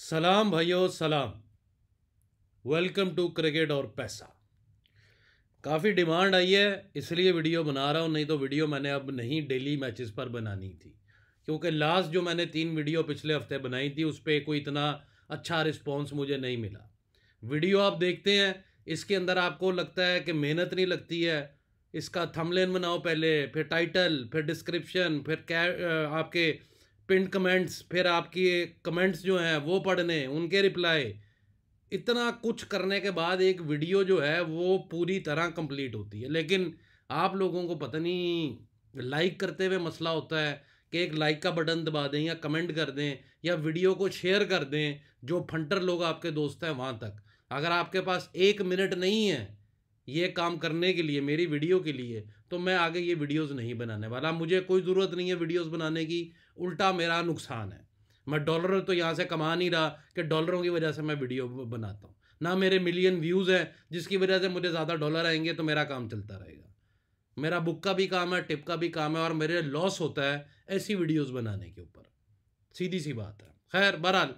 सलाम भाइयों सलाम वेलकम टू क्रिकेट और पैसा काफ़ी डिमांड आई है इसलिए वीडियो बना रहा हूँ नहीं तो वीडियो मैंने अब नहीं डेली मैचेस पर बनानी थी क्योंकि लास्ट जो मैंने तीन वीडियो पिछले हफ्ते बनाई थी उस पर कोई इतना अच्छा रिस्पॉन्स मुझे नहीं मिला वीडियो आप देखते हैं इसके अंदर आपको लगता है कि मेहनत नहीं लगती है इसका थमलेन बनाओ पहले फिर टाइटल फिर डिस्क्रिप्शन फिर आपके पिंड कमेंट्स फिर आपकी कमेंट्स जो हैं वो पढ़ने उनके रिप्लाई इतना कुछ करने के बाद एक वीडियो जो है वो पूरी तरह कंप्लीट होती है लेकिन आप लोगों को पता नहीं लाइक करते हुए मसला होता है कि एक लाइक का बटन दबा दें या कमेंट कर दें या वीडियो को शेयर कर दें जो फंटर लोग आपके दोस्त हैं वहाँ तक अगर आपके पास एक मिनट नहीं है ये काम करने के लिए मेरी वीडियो के लिए तो मैं आगे ये वीडियोस नहीं बनाने वाला मुझे कोई ज़रूरत नहीं है वीडियोस बनाने की उल्टा मेरा नुकसान है मैं डॉलर तो यहाँ से कमा नहीं रहा कि डॉलरों की वजह से मैं वीडियो बनाता हूँ ना मेरे मिलियन व्यूज़ हैं जिसकी वजह से मुझे ज़्यादा डॉलर आएंगे तो मेरा काम चलता रहेगा मेरा बुक का भी काम है टिप का भी काम है और मेरे लॉस होता है ऐसी वीडियोस बनाने के ऊपर सीधी सी बात है खैर बहरहाल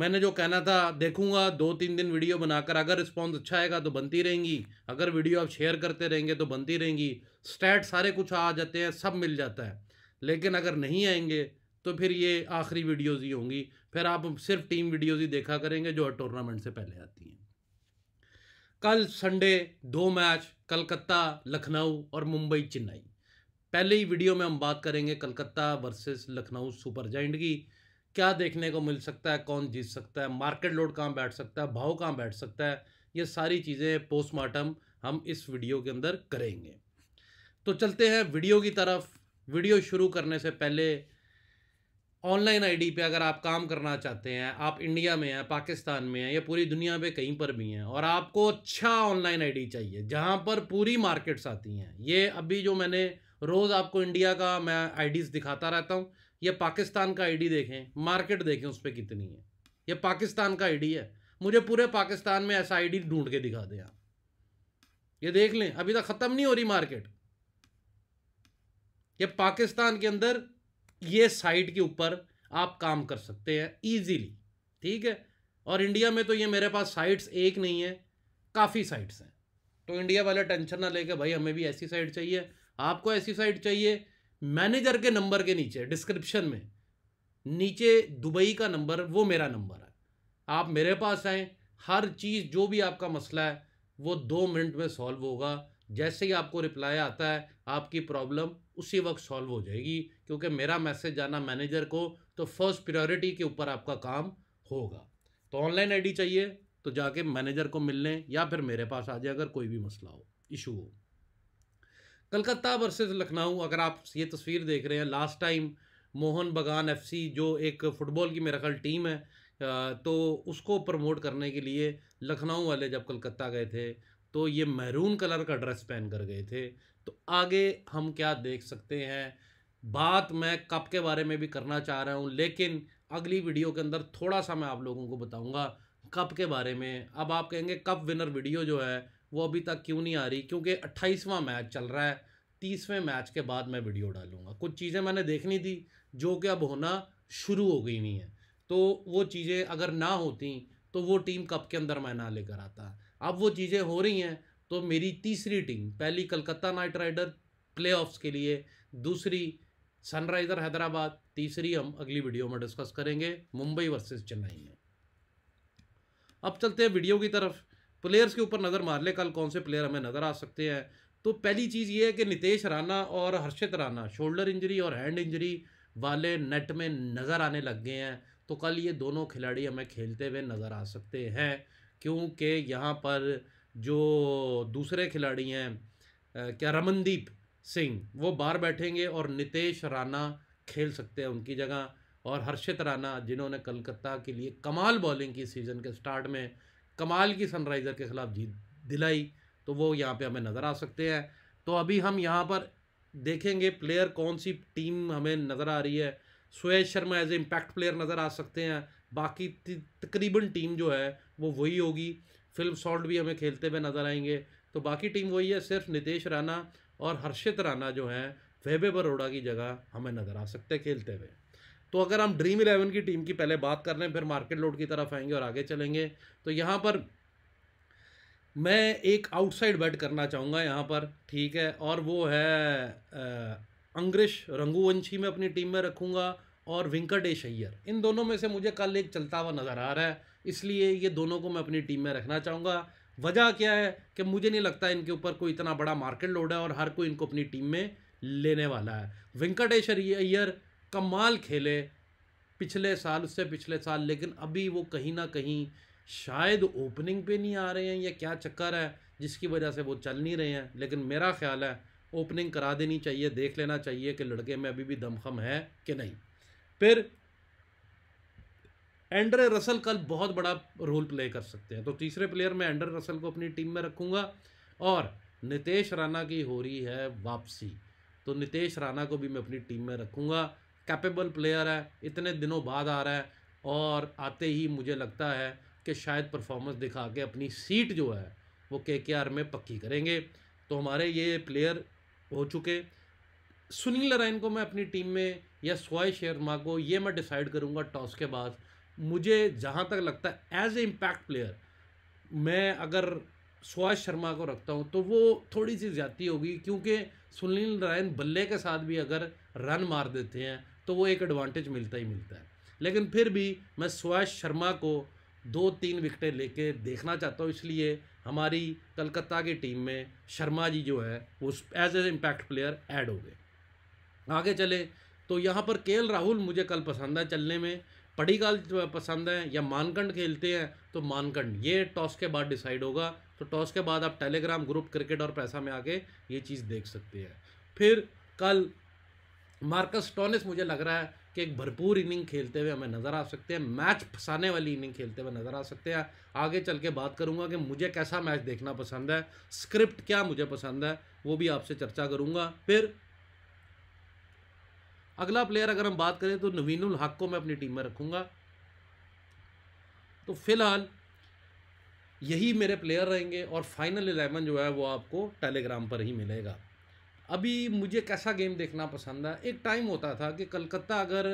मैंने जो कहना था देखूंगा दो तीन दिन वीडियो बनाकर अगर रिस्पॉन्स अच्छा आएगा तो बनती रहेंगी अगर वीडियो आप शेयर करते रहेंगे तो बनती रहेंगी स्टैट सारे कुछ आ जाते हैं सब मिल जाता है लेकिन अगर नहीं आएंगे तो फिर ये आखिरी वीडियोज़ ही होंगी फिर आप सिर्फ टीम वीडियोज़ ही देखा करेंगे जो टूर्नामेंट से पहले आती हैं कल संडे दो मैच कलकत्ता लखनऊ और मुंबई चेन्नई पहले ही वीडियो में हम बात करेंगे Calcutta versus Lucknow super giant की क्या देखने को मिल सकता है कौन जीत सकता है मार्केट लोड कहाँ बैठ सकता है भाव कहाँ बैठ सकता है ये सारी चीज़ें पोस्टमार्टम हम इस वीडियो के अंदर करेंगे तो चलते हैं वीडियो की तरफ वीडियो शुरू करने से पहले ऑनलाइन आईडी पे अगर आप काम करना चाहते हैं आप इंडिया में हैं पाकिस्तान में हैं या पूरी दुनिया में कहीं पर भी हैं और आपको अच्छा ऑनलाइन आईडी चाहिए जहां पर पूरी मार्केट्स आती हैं ये अभी जो मैंने रोज़ आपको इंडिया का मैं आईडीज़ दिखाता रहता हूँ ये पाकिस्तान का आईडी देखें मार्केट देखें उस पर कितनी है ये पाकिस्तान का आई है मुझे पूरे पाकिस्तान में ऐसा आई ढूंढ के दिखा दें आप ये देख लें अभी तक ख़त्म नहीं हो रही मार्केट कि पाकिस्तान के अंदर ये साइट के ऊपर आप काम कर सकते हैं ईजीली ठीक है और इंडिया में तो ये मेरे पास साइट्स एक नहीं है काफ़ी साइट्स हैं तो इंडिया वाला टेंशन ना लेके भाई हमें भी ऐसी साइट चाहिए आपको ऐसी साइट चाहिए मैनेजर के नंबर के नीचे डिस्क्रिप्शन में नीचे दुबई का नंबर वो मेरा नंबर है आप मेरे पास आएँ हर चीज़ जो भी आपका मसला है वो दो मिनट में सॉल्व होगा जैसे ही आपको रिप्लाई आता है आपकी प्रॉब्लम उसी वक्त सॉल्व हो जाएगी क्योंकि मेरा मैसेज जाना मैनेजर को तो फर्स्ट प्रायोरिटी के ऊपर आपका काम होगा तो ऑनलाइन आईडी चाहिए तो जाके मैनेजर को मिल लें या फिर मेरे पास आ जाए अगर कोई भी मसला हो इशू हो कलकत्ता वर्सेस लखनऊ अगर आप ये तस्वीर देख रहे हैं लास्ट टाइम मोहन बगान एफसी जो एक फ़ुटबॉल की मेरा ख्याल टीम है तो उसको प्रमोट करने के लिए लखनऊ वाले जब कलकत्ता गए थे तो ये मैरून कलर का ड्रेस पहन कर गए थे तो आगे हम क्या देख सकते हैं बात मैं कप के बारे में भी करना चाह रहा हूँ लेकिन अगली वीडियो के अंदर थोड़ा सा मैं आप लोगों को बताऊँगा कप के बारे में अब आप कहेंगे कप विनर वीडियो जो है वो अभी तक क्यों नहीं आ रही क्योंकि अट्ठाईसवां मैच चल रहा है तीसवें मैच के बाद मैं वीडियो डालूंगा कुछ चीज़ें मैंने देखनी थी जो कि अब होना शुरू हो गई नहीं हैं तो वो चीज़ें अगर ना होती तो वो टीम कप के अंदर मैं ना लेकर आता अब वो चीज़ें हो रही हैं तो मेरी तीसरी टीम पहली कलकत्ता नाइट राइडर प्ले के लिए दूसरी सनराइज़र हैदराबाद तीसरी हम अगली वीडियो में डिस्कस करेंगे मुंबई वर्सेस चेन्नई में अब चलते हैं वीडियो की तरफ प्लेयर्स के ऊपर नज़र मार ले कल कौन से प्लेयर हमें नज़र आ सकते हैं तो पहली चीज़ ये है कि नितेश राणा और हर्षित राणा शोल्डर इंजरी और हैंड इंजरी वाले नेट में नज़र आने लग गए हैं तो कल ये दोनों खिलाड़ी हमें खेलते हुए नज़र आ सकते हैं क्योंकि यहाँ पर जो दूसरे खिलाड़ी हैं क्या रमनदीप सिंह वो बाहर बैठेंगे और नितेश राणा खेल सकते हैं उनकी जगह और हर्षित राणा जिन्होंने कलकत्ता के लिए कमाल बॉलिंग की सीज़न के स्टार्ट में कमाल की सनराइज़र के ख़िलाफ़ जीत दिलाई तो वो यहाँ पे हमें नज़र आ सकते हैं तो अभी हम यहाँ पर देखेंगे प्लेयर कौन सी टीम हमें नज़र आ रही है Suyash Sharma as a impact player नज़र आ सकते हैं बाकी तकरीबन टीम जो है वो वही होगी फिल्म सॉल्ट भी हमें खेलते हुए नज़र आएंगे तो बाकी टीम वही है सिर्फ नितेश राणा और हर्षित राणा जो हैं वैभव बरोड़ा की जगह हमें नज़र आ सकते हैं खेलते हुए तो अगर हम ड्रीम इलेवन की टीम की पहले बात कर लें फिर मार्केट लोड की तरफ आएंगे और आगे चलेंगे तो यहाँ पर मैं एक आउटसाइड बैट करना चाहूँगा यहाँ पर ठीक है और वो है अंग्रिश रंगुवंशी में अपनी टीम में रखूँगा और वेंकटेश अय्यर इन दोनों में से मुझे कल एक चलता हुआ नज़र आ रहा है इसलिए ये दोनों को मैं अपनी टीम में रखना चाहूँगा वजह क्या है कि मुझे नहीं लगता इनके ऊपर कोई इतना बड़ा मार्केट लोड है और हर कोई इनको अपनी टीम में लेने वाला है वेंकटेश्वर अय्यर कमाल खेले पिछले साल उससे पिछले साल लेकिन अभी वो कहीं ना कहीं शायद ओपनिंग पे नहीं आ रहे हैं या क्या चक्कर है जिसकी वजह से वो चल नहीं रहे हैं लेकिन मेरा ख्याल है ओपनिंग करा देनी चाहिए देख लेना चाहिए कि लड़के में अभी भी दमखम है कि नहीं फिर एंड्रे रसल कल बहुत बड़ा रोल प्ले कर सकते हैं तो तीसरे प्लेयर में एंड्रे रसल को अपनी टीम में रखूँगा और नितेश राणा की हो रही है वापसी तो नितेश राणा को भी मैं अपनी टीम में रखूँगा कैपेबल प्लेयर है इतने दिनों बाद आ रहा है और आते ही मुझे लगता है कि शायद परफॉर्मेंस दिखा के अपनी सीट जो है वो के के आर में पक्की करेंगे तो हमारे ये प्लेयर हो चुके सुनील नारायण को मैं अपनी टीम में या सोए शर्मा को ये मैं डिसाइड करूँगा टॉस के बाद मुझे जहाँ तक लगता है एज ए इम्पैक्ट प्लेयर मैं अगर सुहास शर्मा को रखता हूँ तो वो थोड़ी सी ज़्यादा होगी क्योंकि सुनील नारायण बल्ले के साथ भी अगर रन मार देते हैं तो वो एक एडवांटेज मिलता ही मिलता है लेकिन फिर भी मैं सुहास शर्मा को दो तीन विकटें लेके देखना चाहता हूँ इसलिए हमारी कलकत्ता की टीम में शर्मा जी जो है वो as a impact player add हो गए आगे चले तो यहाँ पर के राहुल मुझे कल पसंद है चलने में पड़ी गाल पसंद है या मानकंड खेलते हैं तो मानकंड ये टॉस के बाद डिसाइड होगा तो टॉस के बाद आप टेलीग्राम ग्रुप क्रिकेट और पैसा में आके ये चीज़ देख सकते हैं फिर कल मार्कस टॉनिस मुझे लग रहा है कि एक भरपूर इनिंग खेलते हुए हमें नज़र आ सकते हैं मैच फंसाने वाली इनिंग खेलते हुए नज़र आ सकते हैं आगे चल के बात करूंगा कि मुझे कैसा मैच देखना पसंद है स्क्रिप्ट क्या मुझे पसंद है वो भी आपसे चर्चा करूंगा फिर अगला प्लेयर अगर हम बात करें तो नवीनुल हक को मैं अपनी टीम में रखूँगा तो फिलहाल यही मेरे प्लेयर रहेंगे और फाइनल एलेवन जो है वो आपको टेलीग्राम पर ही मिलेगा अभी मुझे कैसा गेम देखना पसंद है एक टाइम होता था कि कलकत्ता अगर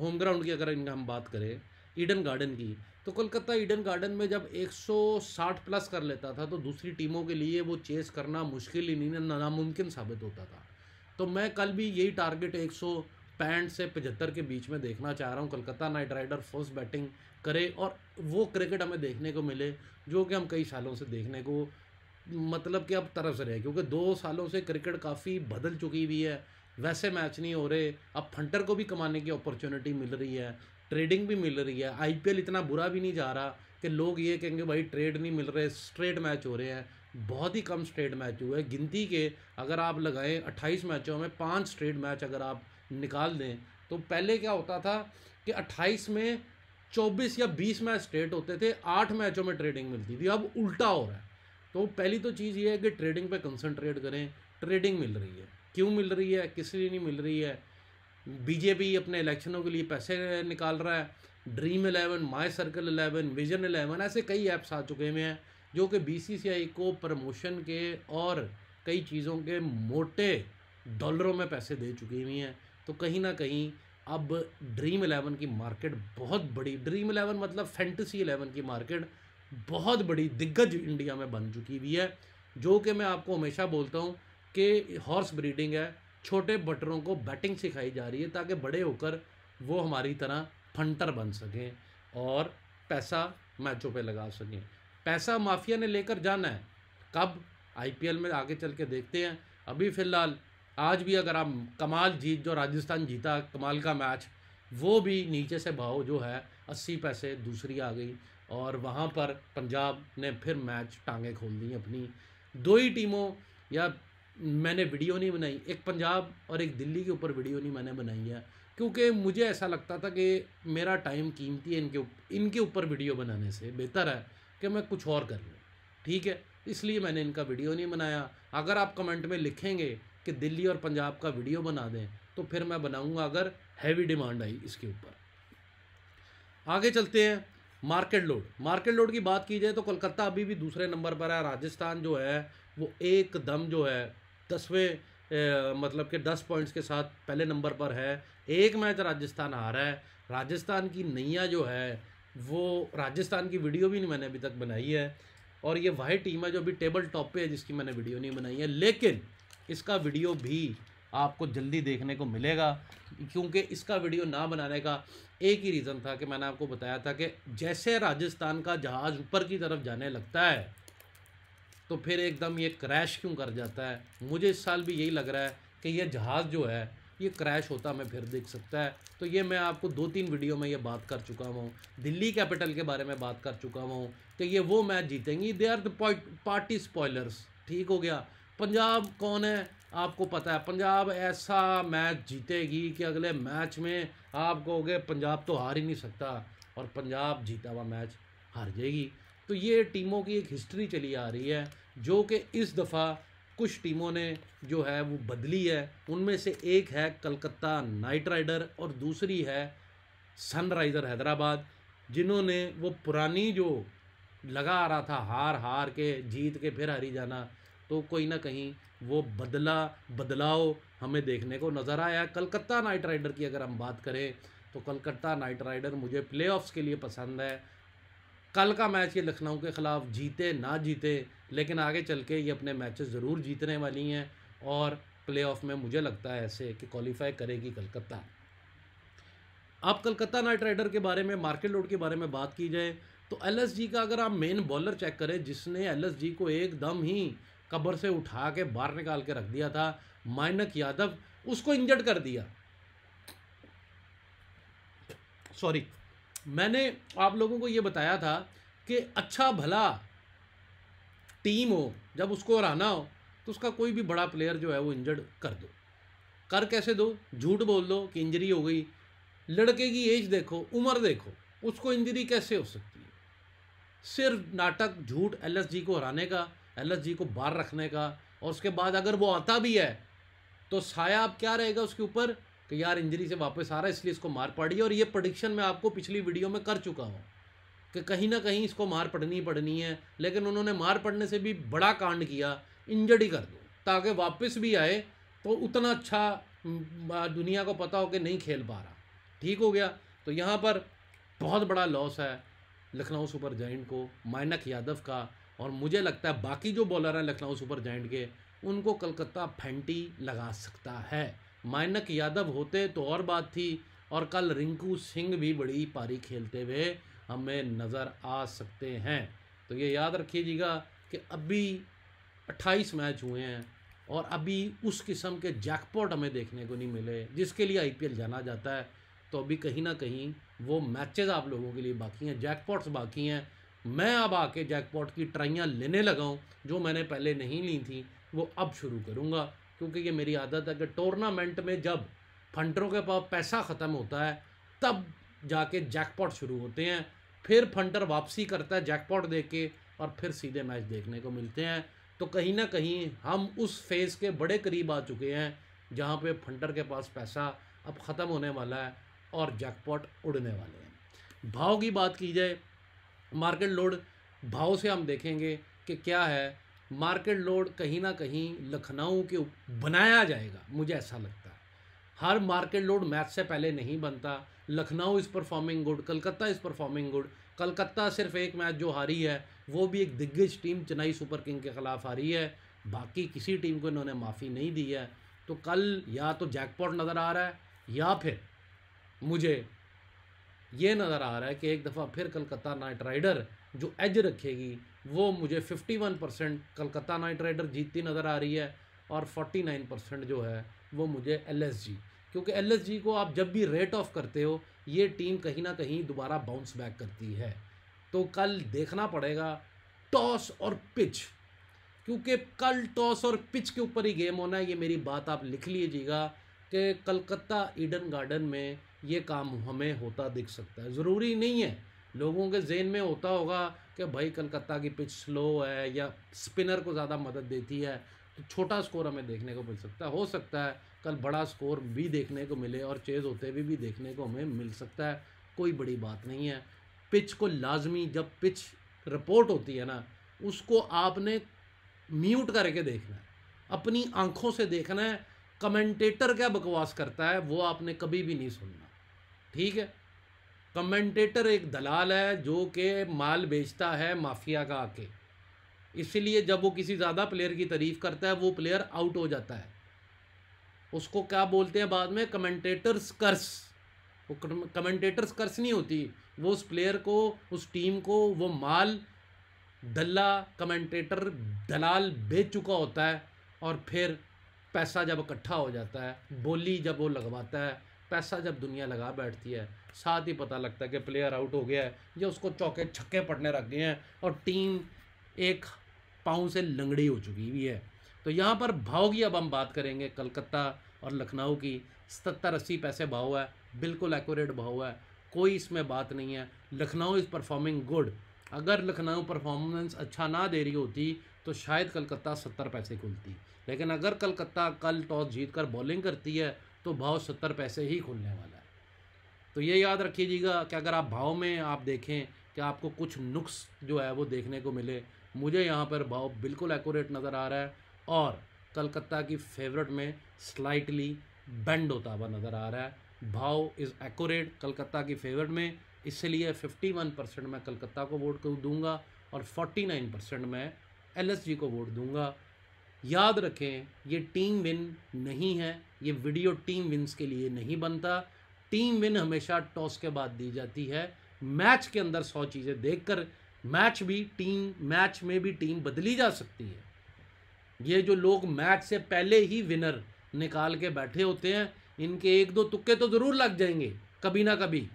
होम ग्राउंड की अगर इनका हम बात करें ईडन गार्डन की तो कोलकाता ईडन गार्डन में जब 160 प्लस कर लेता था तो दूसरी टीमों के लिए वो चेस करना मुश्किल ही नहीं नामुमकिन साबित होता था तो मैं कल भी यही टारगेट एक पैंठ से पचहत्तर के बीच में देखना चाह रहा हूँ Calcutta knight rider first batting करे और वो क्रिकेट हमें देखने को मिले जो कि हम कई सालों से देखने को मतलब कि अब तरफ से रहे क्योंकि दो सालों से क्रिकेट काफ़ी बदल चुकी हुई है वैसे मैच नहीं हो रहे अब फंटर को भी कमाने की अपॉर्चुनिटी मिल रही है ट्रेडिंग भी मिल रही है आईपीएल इतना बुरा भी नहीं जा रहा कि लोग ये कहेंगे भाई ट्रेड नहीं मिल रहे स्ट्रेट मैच हो रहे हैं बहुत ही कम स्ट्रेट मैच हुए गिनती के अगर आप लगाएं 28 मैचों में पांच स्ट्रेट मैच अगर आप निकाल दें तो पहले क्या होता था कि 28 में 24 या 20 मैच स्ट्रेट होते थे आठ मैचों में ट्रेडिंग मिलती थी अब उल्टा हो रहा है तो पहली तो चीज़ ये है कि ट्रेडिंग पे कंसंट्रेट करें ट्रेडिंग मिल रही है क्यों मिल रही है किस लिए नहीं मिल रही है बीजेपी अपने इलेक्शनों के लिए पैसे निकाल रहा है dream eleven my circle eleven vision eleven ऐसे कई ऐप्स आ चुके हुए हैं जो कि बीसीसीआई को प्रमोशन के और कई चीज़ों के मोटे डॉलरों में पैसे दे चुकी हुई हैं तो कहीं ना कहीं अब ड्रीम इलेवन की मार्केट बहुत बड़ी ड्रीम इलेवन मतलब फैंटसी इलेवन की मार्केट बहुत बड़ी दिग्गज इंडिया में बन चुकी हुई है जो कि मैं आपको हमेशा बोलता हूँ कि हॉर्स ब्रीडिंग है छोटे बटरों को बैटिंग सिखाई जा रही है ताकि बड़े होकर वो हमारी तरह फंटर बन सकें और पैसा मैचों पे लगा सकें पैसा माफिया ने लेकर जाना है कब आईपीएल में आगे चल के देखते हैं अभी फ़िलहाल आज भी अगर आप कमाल जीत जो राजस्थान जीता कमाल का मैच वो भी नीचे से भाव जो है अस्सी पैसे दूसरी आ गई और वहाँ पर पंजाब ने फिर मैच टांगे खोल दी अपनी दो ही टीमों या मैंने वीडियो नहीं बनाई एक पंजाब और एक दिल्ली के ऊपर वीडियो नहीं मैंने बनाई है क्योंकि मुझे ऐसा लगता था कि मेरा टाइम कीमती है इनके उप, इनके ऊपर वीडियो बनाने से बेहतर है कि मैं कुछ और कर लूँ ठीक है इसलिए मैंने इनका वीडियो नहीं बनाया अगर आप कमेंट में लिखेंगे कि दिल्ली और पंजाब का वीडियो बना दें तो फिर मैं बनाऊंगा अगर हैवी डिमांड आई इसके ऊपर आगे चलते हैं मार्केट लोड मार्केट लोड की बात की जाए तो कोलकाता अभी भी दूसरे नंबर पर है राजस्थान जो है वो एकदम जो है दसवें मतलब के दस पॉइंट्स के साथ पहले नंबर पर है एक मैच राजस्थान हारा है राजस्थान की नैया जो है वो राजस्थान की वीडियो भी नहीं मैंने अभी तक बनाई है और ये वही टीम है जो अभी टेबल टॉप पे है जिसकी मैंने वीडियो नहीं बनाई है लेकिन इसका वीडियो भी आपको जल्दी देखने को मिलेगा क्योंकि इसका वीडियो ना बनाने का एक ही रीज़न था कि मैंने आपको बताया था कि जैसे राजस्थान का जहाज़ ऊपर की तरफ जाने लगता है तो फिर एकदम ये क्रैश क्यों कर जाता है मुझे इस साल भी यही लग रहा है कि यह जहाज़ जो है ये क्रैश होता हमें फिर देख सकता है तो ये मैं आपको दो तीन वीडियो में ये बात कर चुका हूँ दिल्ली कैपिटल के बारे में बात कर चुका हूँ कि ये वो मैच जीतेंगी they are the party spoilers ठीक हो गया पंजाब कौन है आपको पता है पंजाब ऐसा मैच जीतेगी कि अगले मैच में आप कहोगे पंजाब तो हार ही नहीं सकता और पंजाब जीता हुआ मैच हार जाएगी तो ये टीमों की एक हिस्ट्री चली आ रही है जो कि इस दफ़ा कुछ टीमों ने जो है वो बदली है उनमें से एक है कलकत्ता नाइट राइडर और दूसरी है सनराइज़र हैदराबाद जिन्होंने वो पुरानी जो लगा आ रहा था हार हार के जीत के फिर हारी जाना तो कोई ना कहीं वो बदला बदलाव हमें देखने को नज़र आया कलकत्ता नाइट राइडर की अगर हम बात करें तो कलकत्ता नाइट राइडर मुझे प्लेऑफ्स के लिए पसंद है कल का मैच ये लखनऊ के ख़िलाफ़ जीते ना जीते लेकिन आगे चल के ये अपने मैचेस ज़रूर जीतने वाली हैं और प्लेऑफ में मुझे लगता है ऐसे कि क्वालिफाई करेगी कलकत्ता अब कलकत्ता नाइट राइडर के बारे में मार्केट लोड के बारे में बात की जाए तो एल का अगर आप मेन बॉलर चेक करें जिसने एल को एकदम ही कब्र से उठा के बाहर निकाल के रख दिया था माइनक यादव उसको इंजर्ड कर दिया सॉरी मैंने आप लोगों को ये बताया था कि अच्छा भला टीम हो जब उसको हराना हो तो उसका कोई भी बड़ा प्लेयर जो है वो इंजर्ड कर दो कर कैसे दो झूठ बोल दो कि इंजरी हो गई लड़के की एज देखो उम्र देखो उसको इंजरी कैसे हो सकती है सिर्फ नाटक झूठ एल को हराने का एल को बाहर रखने का और उसके बाद अगर वो आता भी है तो साया अब क्या रहेगा उसके ऊपर कि यार इंजरी से वापस आ रहा है इसलिए इसको मार पड़ी और ये प्रडिक्शन मैं आपको पिछली वीडियो में कर चुका हूँ कि कहीं ना कहीं इसको मार पड़नी ही पड़नी है लेकिन उन्होंने मार पड़ने से भी बड़ा कांड किया इंजर्ड ही कर दो ताकि वापस भी आए तो उतना अच्छा दुनिया को पता हो कि नहीं खेल पा रहा ठीक हो गया तो यहाँ पर बहुत बड़ा लॉस है लखनऊ सुपर जाइंट को माइनक यादव का और मुझे लगता है बाकी जो बॉलर हैं लखनऊ सुपर जाइंट के उनको कलकत्ता फेंटी लगा सकता है मायनक यादव होते तो और बात थी और कल रिंकू सिंह भी बड़ी पारी खेलते हुए हमें नज़र आ सकते हैं तो ये याद रखिएगा कि अभी 28 मैच हुए हैं और अभी उस किस्म के जैकपॉट हमें देखने को नहीं मिले जिसके लिए आईपीएल जाना जाता है तो अभी कहीं ना कहीं वो मैचेस आप लोगों के लिए बाकी हैं जैकपॉट्स बाकी हैं मैं अब आके जैकपॉट की ट्राइयाँ लेने लगाऊँ जो मैंने पहले नहीं ली थी वो अब शुरू करूँगा क्योंकि ये मेरी आदत है कि टूर्नामेंट में जब फंडरों के पास पैसा ख़त्म होता है तब जाके जैकपॉट शुरू होते हैं फिर फंडर वापसी करता है जैकपॉट दे के और फिर सीधे मैच देखने को मिलते हैं तो कहीं ना कहीं हम उस फेज़ के बड़े करीब आ चुके हैं जहाँ पे फंडर के पास पैसा अब ख़त्म होने वाला है और जैकपॉट उड़ने वाले हैं भाव की बात की जाए मार्केट लोड भाव से हम देखेंगे कि क्या है मार्केट लोड कहीं ना कहीं लखनऊ के बनाया जाएगा मुझे ऐसा लगता है हर मार्केट लोड मैच से पहले नहीं बनता Lucknow is performing good Calcutta is performing good Calcutta सिर्फ एक मैच जो हारी है वो भी एक दिग्गज टीम चेन्नई सुपर किंग के ख़िलाफ़ हारी है बाकी किसी टीम को इन्होंने माफ़ी नहीं दी है तो कल या तो जैकपॉट नज़र आ रहा है या फिर मुझे ये नज़र आ रहा है कि एक दफ़ा फिर कलकत्ता नाइट राइडर जो एज रखेगी वो मुझे 51 परसेंट कलकत्ता नाइट राइडर जीतती नज़र आ रही है और 49 परसेंट जो है वो मुझे एल क्योंकि एल को आप जब भी रेट ऑफ करते हो ये टीम कहीं ना कहीं दोबारा बाउंस बैक करती है तो कल देखना पड़ेगा टॉस और पिच क्योंकि कल टॉस और पिच के ऊपर ही गेम होना है ये मेरी बात आप लिख लीजिएगा कि कलकत्ता ईडन गार्डन में ये काम हमें होता दिख सकता है ज़रूरी नहीं है लोगों के जेन में होता होगा कि भाई कलकत्ता की पिच स्लो है या स्पिनर को ज़्यादा मदद देती है तो छोटा स्कोर हमें देखने को मिल सकता है हो सकता है कल बड़ा स्कोर भी देखने को मिले और चेज़ होते हुए भी, भी देखने को हमें मिल सकता है कोई बड़ी बात नहीं है पिच को लाजमी जब पिच रिपोर्ट होती है ना उसको आपने म्यूट करके देखना है अपनी आंखों से देखना है कमेंटेटर क्या बकवास करता है वो आपने कभी भी नहीं सुनना ठीक है कमेंटेटर एक दलाल है जो कि माल बेचता है माफिया का आके इसलिए जब वो किसी ज़्यादा प्लेयर की तारीफ़ करता है वो प्लेयर आउट हो जाता है उसको क्या बोलते हैं बाद में कमेंटेटर्स कर्स वो कमेंटेटर्स कर्स नहीं होती वो उस प्लेयर को उस टीम को वो माल दल्ला कमेंटेटर दलाल बेच चुका होता है और फिर पैसा जब इकट्ठा हो जाता है बोली जब वो लगवाता है पैसा जब दुनिया लगा बैठती है साथ ही पता लगता है कि प्लेयर आउट हो गया है या उसको चौके छक्के पड़ने रख गए हैं और टीम एक पाँव से लंगड़ी हो चुकी हुई है तो यहाँ पर भाव की अब हम बात करेंगे कलकत्ता और लखनऊ की सत्तर अस्सी पैसे भाव है बिल्कुल एक्यूरेट भाव है कोई इसमें बात नहीं है लखनऊ इज़ परफॉर्मिंग गुड अगर लखनऊ परफॉर्मेंस अच्छा ना दे रही होती तो शायद कलकत्ता सत्तर पैसे खुलती लेकिन अगर कलकत्ता कल टॉस जीत कर बॉलिंग करती है तो भाव सत्तर पैसे ही खुलने वाला है तो ये याद रखिएगा कि अगर आप भाव में आप देखें कि आपको कुछ नुक्स जो है वो देखने को मिले मुझे यहाँ पर भाव बिल्कुल एक्यूरेट नज़र आ रहा है और कलकत्ता की फेवरेट में स्लाइटली बेंड होता हुआ नज़र आ रहा है भाव इज़ एक्यूरेट कलकत्ता की फेवरेट में इसलिए 51 परसेंट मैं कलकत्ता को वोट दूंगा और 49 परसेंट मैं एल को वोट दूंगा याद रखें ये टीम विन नहीं है ये वीडियो टीम विन्स के लिए नहीं बनता टीम विन हमेशा टॉस के बाद दी जाती है मैच के अंदर सौ चीज़ें देखकर मैच भी टीम मैच में भी टीम बदली जा सकती है ये जो लोग मैच से पहले ही विनर निकाल के बैठे होते हैं इनके एक दो तुक्के तो ज़रूर लग जाएंगे कभी ना कभी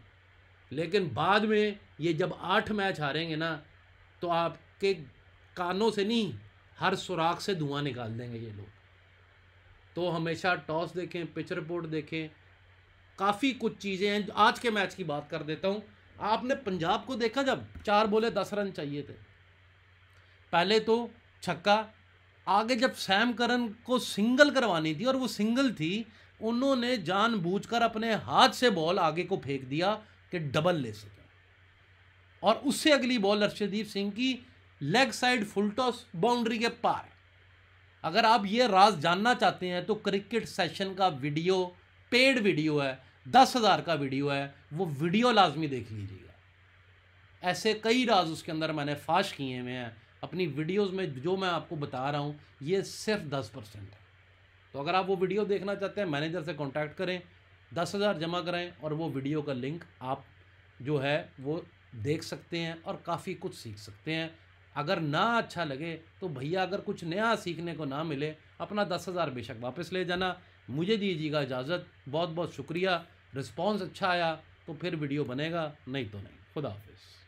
लेकिन बाद में ये जब आठ मैच हारेंगे ना तो आपके कानों से नहीं हर सुराख से धुआं निकाल देंगे ये लोग तो हमेशा टॉस देखें पिच रिपोर्ट देखें काफ़ी कुछ चीज़ें हैं आज के मैच की बात कर देता हूँ आपने पंजाब को देखा जब चार बोले दस रन चाहिए थे पहले तो छक्का आगे जब सैम करन को सिंगल करवानी थी और वो सिंगल थी उन्होंने जानबूझकर अपने हाथ से बॉल आगे को फेंक दिया कि डबल ले सके और उससे अगली बॉल अर्षदीप सिंह की लेग साइड फुलटॉस बाउंड्री के पार अगर आप ये राज जानना चाहते हैं तो क्रिकेट सेशन का वीडियो पेड वीडियो है दस हज़ार का वीडियो है वो वीडियो लाजमी देख लीजिएगा ऐसे कई राज उसके अंदर मैंने फाश किए हुए हैं अपनी वीडियोस में जो मैं आपको बता रहा हूँ ये सिर्फ दस परसेंट है तो अगर आप वो वीडियो देखना चाहते हैं मैनेजर से कॉन्टैक्ट करें दस हज़ार जमा करें और वो वीडियो का लिंक आप जो है वो देख सकते हैं और काफ़ी कुछ सीख सकते हैं अगर ना अच्छा लगे तो भैया अगर कुछ नया सीखने को ना मिले अपना दस हज़ार बेशक वापस ले जाना मुझे दीजिएगा इजाज़त बहुत बहुत शुक्रिया रिस्पॉन्स अच्छा आया तो फिर वीडियो बनेगा नहीं तो नहीं खुदा हाफिज़